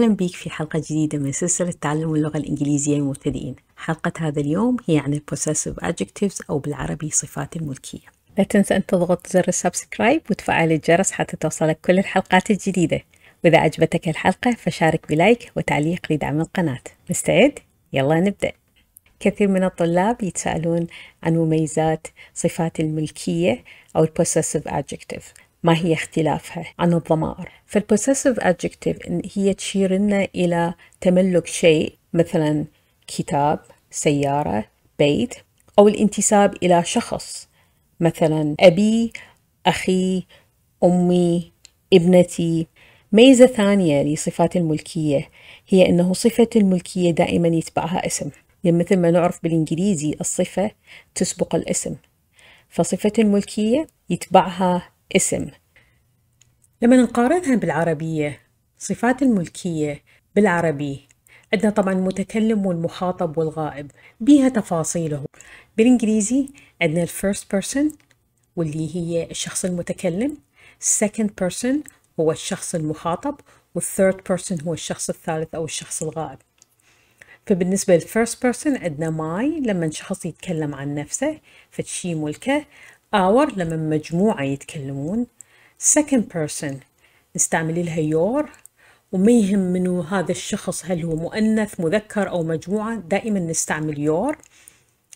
أهلا بيك في حلقة جديدة من سلسلة تعلم اللغة الإنجليزية للمبتدئين حلقة هذا اليوم هي عن Possessive Adjectives أو بالعربي صفات الملكية لا تنسى أن تضغط زر السبسكرايب وتفعل الجرس حتى توصلك كل الحلقات الجديدة وإذا عجبتك الحلقة فشارك بلايك وتعليق لدعم القناة مستعد؟ يلا نبدأ كثير من الطلاب يتساءلون عن مميزات صفات الملكية أو Possessive Adjective ما هي اختلافها عن الضمائر فالبوسيسيف adjective هي تشير لنا إلى تملك شيء مثلا كتاب سيارة بيت أو الانتساب إلى شخص مثلا أبي أخي أمي ابنتي ميزة ثانية لصفات الملكية هي أنه صفة الملكية دائما يتبعها اسم يعني مثل ما نعرف بالإنجليزي الصفة تسبق الاسم فصفة الملكية يتبعها اسم لما نقارنها بالعربية صفات الملكية بالعربي عندنا طبعا المتكلم والمخاطب والغائب بيها تفاصيله بالإنجليزي عندنا الفيرست بيرسون واللي هي الشخص المتكلم second person هو الشخص المخاطب والثيرد person هو الشخص الثالث أو الشخص الغائب فبالنسبة للفيرست بيرسون عندنا ماي لما شخص يتكلم عن نفسه فتشي ملكه اور لما مجموعة يتكلمون second person نستعمل لها your وما يهم منو هذا الشخص هل هو مؤنث مذكر أو مجموعة دائما نستعمل your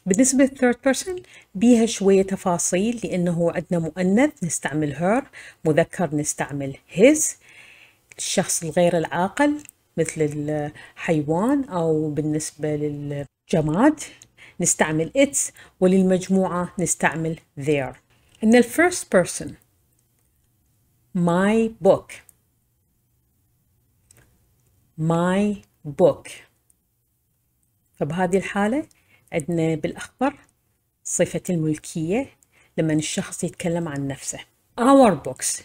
بالنسبة third person بيها شوية تفاصيل لأنه عندنا مؤنث نستعمل her مذكر نستعمل his الشخص الغير العاقل مثل الحيوان أو بالنسبة للجماد نستعمل its وللمجموعة نستعمل their إن first person my book my book فبهذه الحالة عندنا بالأخبر صفة الملكية لما الشخص يتكلم عن نفسه our books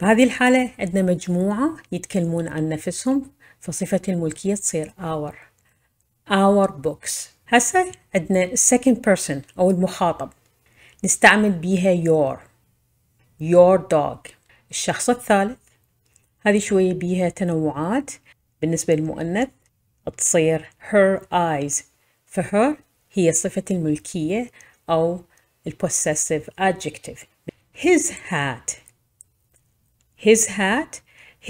بهذه الحالة عندنا مجموعة يتكلمون عن نفسهم فصفة الملكية تصير our our books هسه عندنا second person أو المخاطب نستعمل بيها your your dog الشخص الثالث هذه شوية بيها تنوعات بالنسبة للمؤنث تصير her eyes فher هي صفة الملكية أو ال possessive adjective his hat his hat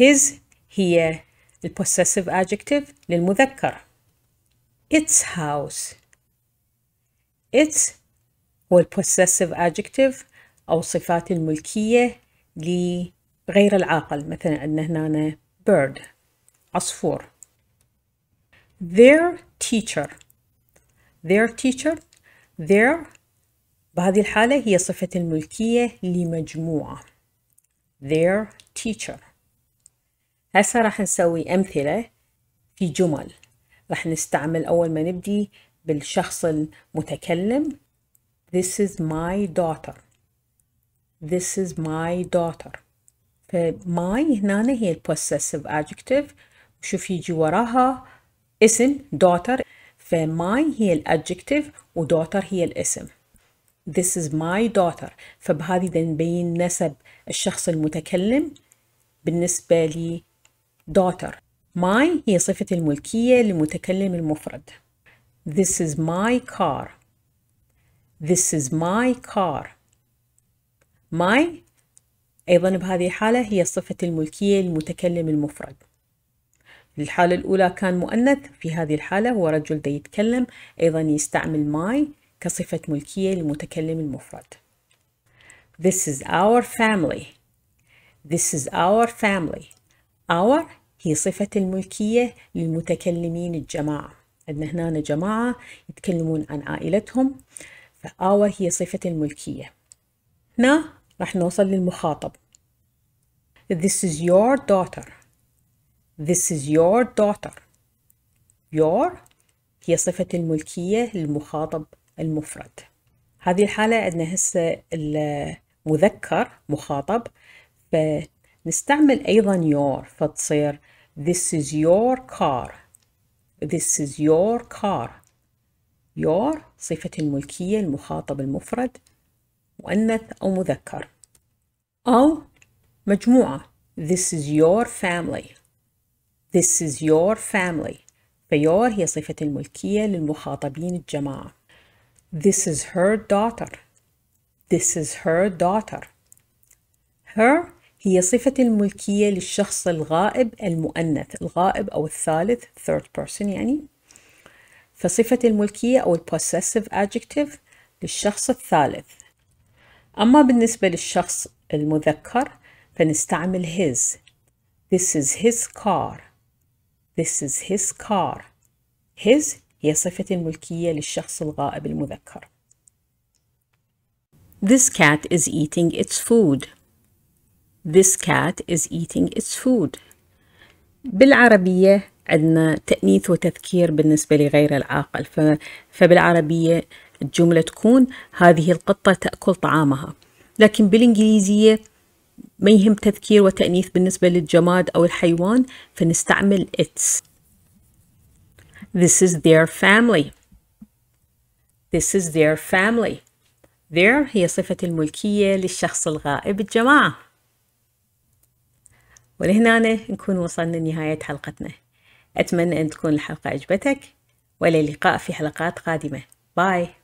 his هي ال possessive adjective للمذكر its house its هو ال possessive adjective أو صفات الملكية لغير العاقل مثلا عندنا هنا bird عصفور their teacher their teacher their بهذه الحالة هي صفة الملكية لمجموعة their teacher هسه راح نسوي أمثلة في جمل راح نستعمل أول ما نبدي بالشخص المتكلم This is my daughter this is my daughter فماي هنا هي البوسيسيف adjective وشوف يجي وراها اسم daughter فماي هي الادجكتيف ودوتر هي الاسم this is my daughter فبهذه نبين نسب الشخص المتكلم بالنسبة لي daughter my هي صفة الملكية للمتكلم المفرد this is my car this is my car my أيضا بهذه الحالة هي صفة الملكية للمتكلم المفرد الحالة الأولى كان مؤنث في هذه الحالة هو رجل دا يتكلم أيضا يستعمل my كصفة ملكية للمتكلم المفرد This is our family This is our family our هي صفة الملكية للمتكلمين الجماعة عندنا هنا جماعة يتكلمون عن عائلتهم فآور هي صفة الملكية هنا راح نوصل للمخاطب This is your daughter This is your daughter Your هي صفة الملكية للمخاطب المفرد هذه الحالة عندنا هسه المذكر مخاطب فنستعمل أيضا your فتصير This is your car This is your car your صفة الملكية المخاطب المفرد مؤنث أو مذكر أو مجموعة This is your family This is your family فيور هي صفة الملكية للمخاطبين الجماعة This is her daughter This is her daughter Her هي صفة الملكية للشخص الغائب المؤنث الغائب أو الثالث third person يعني فصفة الملكية أو ال possessive adjective للشخص الثالث أما بالنسبة للشخص المذكر فنستعمل his This is his car This is his car his هي صفة الملكية للشخص الغائب المذكر This cat is eating its food This cat is eating its food بالعربية عندنا تأنيث وتذكير بالنسبة لغير العاقل فبالعربية الجملة تكون هذه القطة تأكل طعامها لكن بالإنجليزية ما يهم تذكير وتأنيث بالنسبة للجماد أو الحيوان فنستعمل its This is their family This is their family Their هي صفة الملكية للشخص الغائب الجماعة ولهنا نكون وصلنا لنهاية حلقتنا أتمنى أن تكون الحلقة عجبتك وللقاء في حلقات قادمة باي